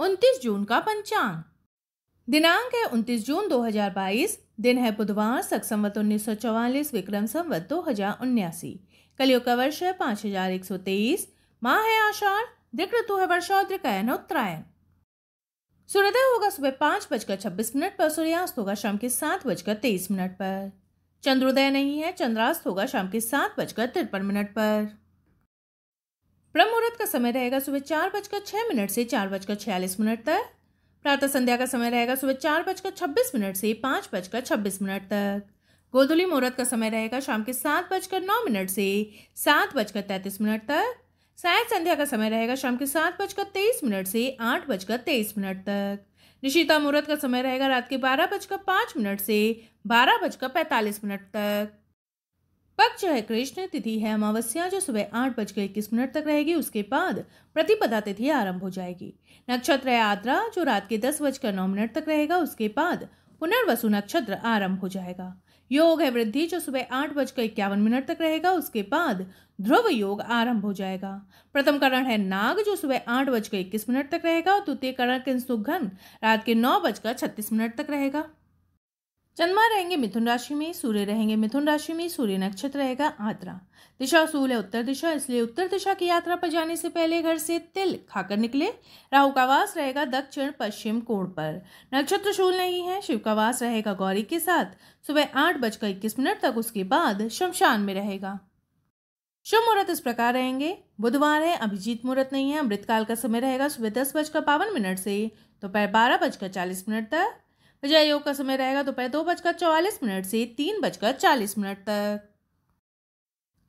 29 जून का पंचांग दिनांक है 29 जून 2022 दिन है बुधवार सक संवत उन्नीस विक्रम संवत दो कलियुग का वर्ष है पाँच हजार एक सौ तेईस माह है आषाढ़ दिक ऋतु है वर्षा त्रिकायन उत्तरायण सूर्योदय होगा सुबह पाँच बजकर छब्बीस मिनट पर सूर्यास्त होगा शाम के सात बजकर तेईस मिनट पर चंद्रोदय नहीं है चंद्रास्त होगा शाम के सात बजकर तिरपन मिनट पर ब्रह्म मुहूर्त का समय रहेगा सुबह चार बजकर छः मिनट से चार बजकर छियालीस मिनट तक प्रातः संध्या का समय रहेगा सुबह चार बजकर छब्बीस मिनट से पाँच बजकर छब्बीस मिनट तक गोधुली मुहूर्त का समय रहेगा शाम के सात बजकर नौ मिनट से सात बजकर तैंतीस मिनट तक शायद संध्या का समय रहेगा शाम के सात बजकर तेईस मिनट से आठ बजकर तेईस मिनट तक निशिता मुहूर्त का समय रहेगा रात के बारह बजकर पाँच मिनट से बारह बजकर पैंतालीस मिनट तक पक्ष जो है कृष्ण तिथि है अमावस्या जो सुबह आठ बजकर इक्कीस मिनट तक रहेगी उसके बाद प्रतिपदा तिथि आरंभ हो जाएगी नक्षत्र है आद्रा जो रात के दस बजकर नौ मिनट तक रहेगा उसके बाद पुनर्वसु नक्षत्र आरंभ हो जाएगा योग है वृद्धि जो सुबह आठ बजकर इक्यावन मिनट तक रहेगा उसके बाद ध्रुव योग आरंभ हो जाएगा प्रथम करण है नाग जो सुबह आठ बजकर इक्कीस मिनट तक रहेगा और द्वितीय करण सुघन रात के नौ बजकर छत्तीस मिनट तक रहेगा चंद्रमा रहेंगे मिथुन राशि में सूर्य रहेंगे मिथुन राशि में सूर्य नक्षत्र रहेगा आत्रा दिशा सूल है उत्तर दिशा इसलिए उत्तर दिशा की यात्रा पर जाने से पहले घर से तिल खाकर निकले राहु का वास रहेगा दक्षिण पश्चिम कोण पर नक्षत्र शूल नहीं है शिव का वास रहेगा गौरी के साथ सुबह आठ बजकर इक्कीस मिनट तक उसके बाद शमशान में रहेगा शुभ मुहूर्त इस प्रकार रहेंगे बुधवार है अभिजीत मुहूर्त नहीं है अमृतकाल का समय रहेगा सुबह दस बजकर बावन मिनट से दोपहर बारह बजकर चालीस मिनट तक विजय योग का समय रहेगा दोपहर दो बजकर चौवालीस मिनट से तीन बजकर चालीस मिनट तक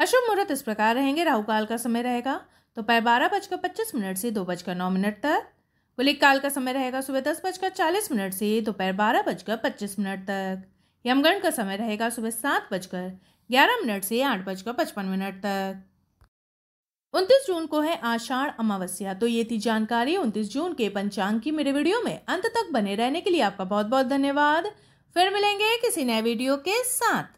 अशुभ मुहूर्त इस प्रकार रहेंगे राहु काल का समय रहेगा दोपहर बारह बजकर पच्चीस मिनट से दो बजकर नौ मिनट तक कुलिक काल का समय रहेगा सुबह दस बजकर चालीस मिनट से दोपहर बारह बजकर पच्चीस मिनट तक यमगण का समय रहेगा सुबह सात बजकर ग्यारह मिनट से आठ बजकर पचपन मिनट तक उनतीस जून को है आषाढ़ अमावस्या तो ये थी जानकारी उनतीस जून के पंचांग की मेरे वीडियो में अंत तक बने रहने के लिए आपका बहुत बहुत धन्यवाद फिर मिलेंगे किसी नए वीडियो के साथ